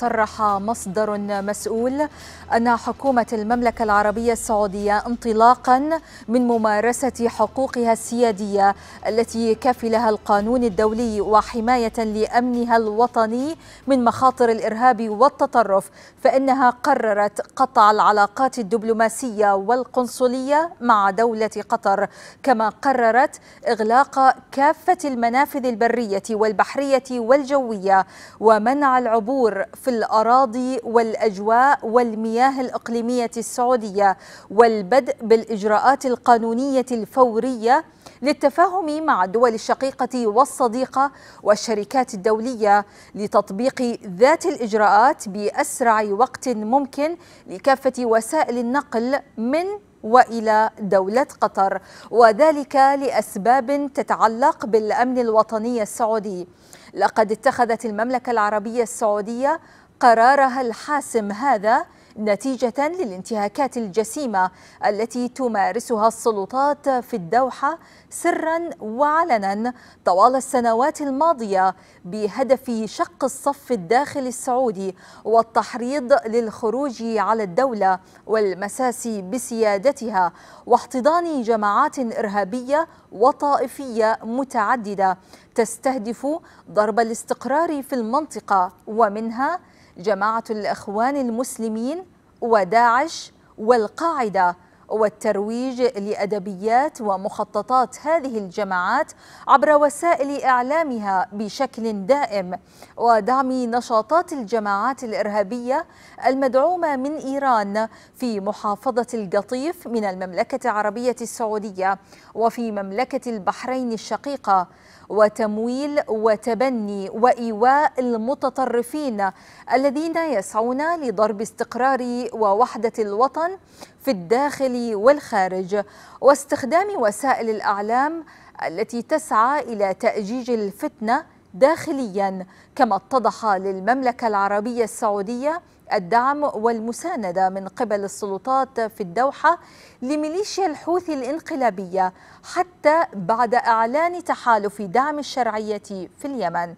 صرح مصدر مسؤول أن حكومة المملكة العربية السعودية انطلاقا من ممارسة حقوقها السيادية التي كفلها القانون الدولي وحماية لأمنها الوطني من مخاطر الإرهاب والتطرف فإنها قررت قطع العلاقات الدبلوماسية والقنصلية مع دولة قطر كما قررت إغلاق كافة المنافذ البرية والبحرية والجوية ومنع العبور في الأراضي والأجواء والمياه الإقليمية السعودية والبدء بالإجراءات القانونية الفورية للتفاهم مع الدول الشقيقة والصديقة والشركات الدولية لتطبيق ذات الإجراءات بأسرع وقت ممكن لكافة وسائل النقل من والى دوله قطر وذلك لاسباب تتعلق بالامن الوطني السعودي لقد اتخذت المملكه العربيه السعوديه قرارها الحاسم هذا نتيجة للانتهاكات الجسيمة التي تمارسها السلطات في الدوحة سرا وعلنا طوال السنوات الماضية بهدف شق الصف الداخلي السعودي والتحريض للخروج على الدولة والمساس بسيادتها واحتضان جماعات إرهابية وطائفية متعددة تستهدف ضرب الاستقرار في المنطقة ومنها جماعة الإخوان المسلمين وداعش والقاعدة والترويج لأدبيات ومخططات هذه الجماعات عبر وسائل إعلامها بشكل دائم ودعم نشاطات الجماعات الإرهابية المدعومة من إيران في محافظة القطيف من المملكة العربية السعودية وفي مملكة البحرين الشقيقة وتمويل وتبني وإيواء المتطرفين الذين يسعون لضرب استقرار ووحدة الوطن في الداخل والخارج واستخدام وسائل الأعلام التي تسعى إلى تأجيج الفتنة داخليا كما اتضح للمملكة العربية السعودية الدعم والمساندة من قبل السلطات في الدوحة لميليشيا الحوثي الانقلابية حتى بعد إعلان تحالف دعم الشرعية في اليمن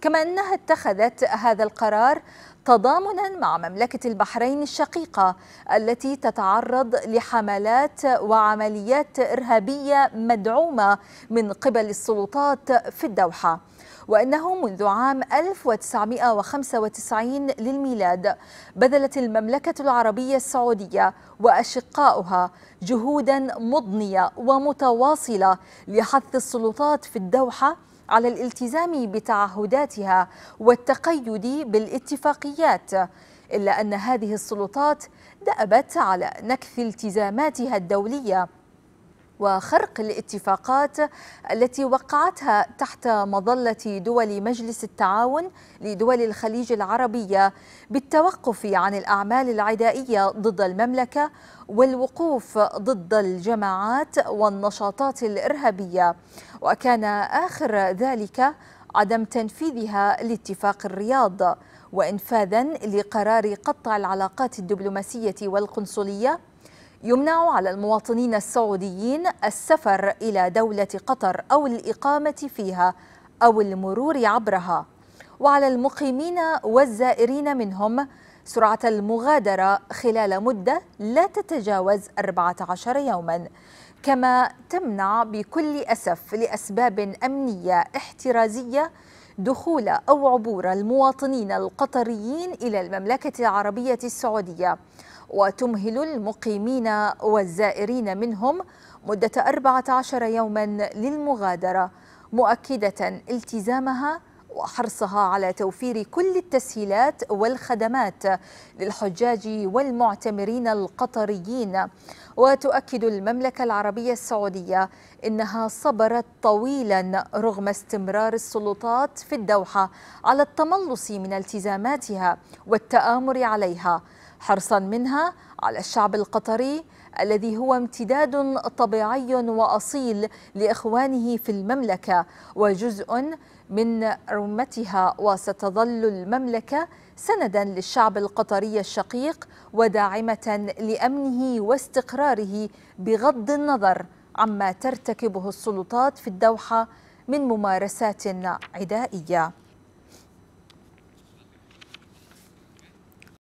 كما أنها اتخذت هذا القرار تضامنا مع مملكة البحرين الشقيقة التي تتعرض لحملات وعمليات إرهابية مدعومة من قبل السلطات في الدوحة وأنه منذ عام 1995 للميلاد بذلت المملكة العربية السعودية وأشقاؤها جهودا مضنية ومتواصلة لحث السلطات في الدوحة على الالتزام بتعهداتها والتقيد بالاتفاقيات إلا أن هذه السلطات دأبت على نكث التزاماتها الدولية وخرق الاتفاقات التي وقعتها تحت مظله دول مجلس التعاون لدول الخليج العربيه بالتوقف عن الاعمال العدائيه ضد المملكه والوقوف ضد الجماعات والنشاطات الارهابيه وكان اخر ذلك عدم تنفيذها لاتفاق الرياض وانفاذا لقرار قطع العلاقات الدبلوماسيه والقنصليه يمنع على المواطنين السعوديين السفر إلى دولة قطر أو الإقامة فيها أو المرور عبرها وعلى المقيمين والزائرين منهم سرعة المغادرة خلال مدة لا تتجاوز 14 يوما كما تمنع بكل أسف لأسباب أمنية احترازية دخول أو عبور المواطنين القطريين إلى المملكة العربية السعودية وتمهل المقيمين والزائرين منهم مدة 14 يوما للمغادرة مؤكدة التزامها وحرصها على توفير كل التسهيلات والخدمات للحجاج والمعتمرين القطريين وتؤكد المملكة العربية السعودية إنها صبرت طويلا رغم استمرار السلطات في الدوحة على التملص من التزاماتها والتآمر عليها حرصا منها على الشعب القطري الذي هو امتداد طبيعي واصيل لاخوانه في المملكه وجزء من رمتها وستظل المملكه سندا للشعب القطري الشقيق وداعمه لامنه واستقراره بغض النظر عما ترتكبه السلطات في الدوحه من ممارسات عدائيه